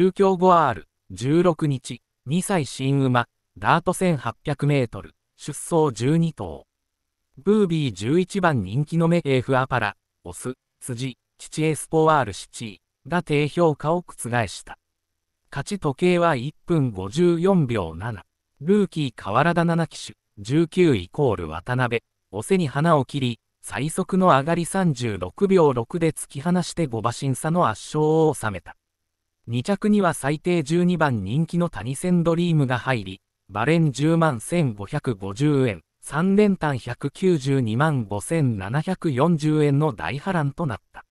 宗教後 R、16日、2歳新馬、ダート1800メートル、出走12頭。ブービー11番人気のメエフアパラ、オス、辻、父エスポワール7位が低評価を覆した。勝ち時計は1分54秒7。ルーキー河原田7騎手、19イコール渡辺、お背に花を切り、最速の上がり36秒6で突き放して5馬身差の圧勝を収めた。2着には最低12番人気の谷ンドリームが入り、バレン10万1550円、3連単192万5740円の大波乱となった。